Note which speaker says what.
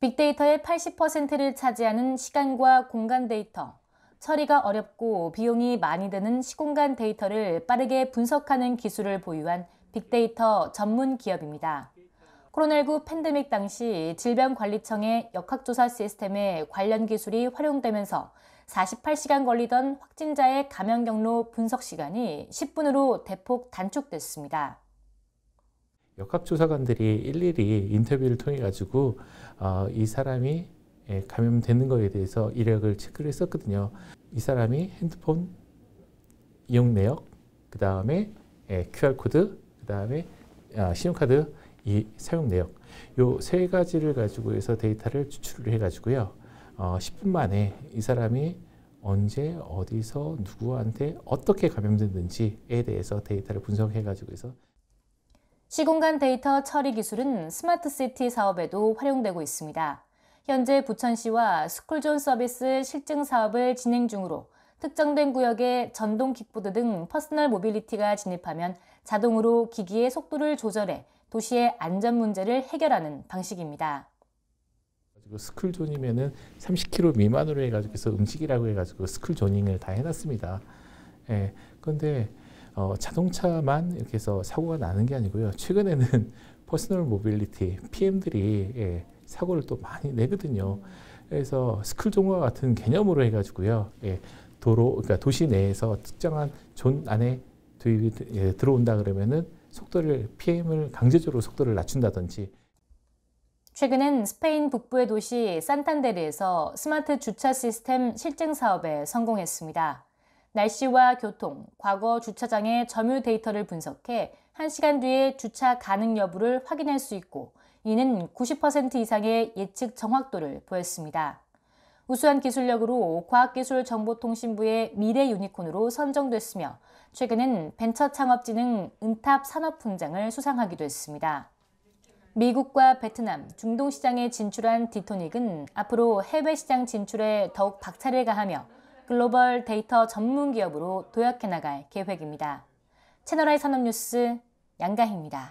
Speaker 1: 빅데이터의 80%를 차지하는 시간과 공간 데이터, 처리가 어렵고 비용이 많이 드는 시공간 데이터를 빠르게 분석하는 기술을 보유한 빅데이터 전문 기업입니다. 코로나19 팬데믹 당시 질병관리청의 역학조사 시스템에 관련 기술이 활용되면서 48시간 걸리던 확진자의 감염 경로 분석 시간이 10분으로 대폭 단축됐습니다.
Speaker 2: 역학조사관들이 일일이 인터뷰를 통해 가지고 어, 이 사람이 예, 감염되는 것에 대해서 이력을 체크를 했었거든요. 이 사람이 핸드폰 이용 내역, 그 다음에 QR코드, 예, 그 다음에 아, 신용카드 이 사용 내역 요 세 가지를 가지고 해서 데이터를 추출을 해가지고요. 어, 10분 만에 이 사람이 언제 어디서 누구한테 어떻게 감염됐는지에 대해서 데이터를 분석해가지고 해서
Speaker 1: 시공간 데이터 처리 기술은 스마트시티 사업에도 활용되고 있습니다. 현재 부천시와 스쿨존 서비스 실증 사업을 진행 중으로 특정된 구역에 전동 킥보드 등 퍼스널 모빌리티가 진입하면 자동으로 기기의 속도를 조절해 도시의 안전 문제를 해결하는 방식입니다.
Speaker 2: 스쿨존이면은 30km 미만으로 해가지고 음식이라고 해가지고 스쿨존닝을다 해놨습니다. 예, 런데 어, 자동차만 이렇게 해서 사고가 나는 게 아니고요. 최근에는 퍼스널 모빌리티, PM들이 예, 사고를 또 많이 내거든요. 그래서 스쿨 종과 같은 개념으로 해가지고요. 예, 도로, 그러니까 도시 내에서 특정한 존 안에 도입이 예, 들어온다 그러면은 속도를, PM을 강제적으로 속도를 낮춘다든지
Speaker 1: 최근엔 스페인 북부의 도시 산탄데르에서 스마트 주차 시스템 실증 사업에 성공했습니다. 날씨와 교통, 과거 주차장의 점유 데이터를 분석해 1시간 뒤에 주차 가능 여부를 확인할 수 있고 이는 90% 이상의 예측 정확도를 보였습니다. 우수한 기술력으로 과학기술정보통신부의 미래 유니콘으로 선정됐으며 최근엔 벤처 창업지능 은탑 산업훈장을 수상하기도 했습니다. 미국과 베트남, 중동 시장에 진출한 디토닉은 앞으로 해외 시장 진출에 더욱 박차를 가하며 글로벌 데이터 전문 기업으로 도약해 나갈 계획입니다. 채널I 산업뉴스 양가희입니다.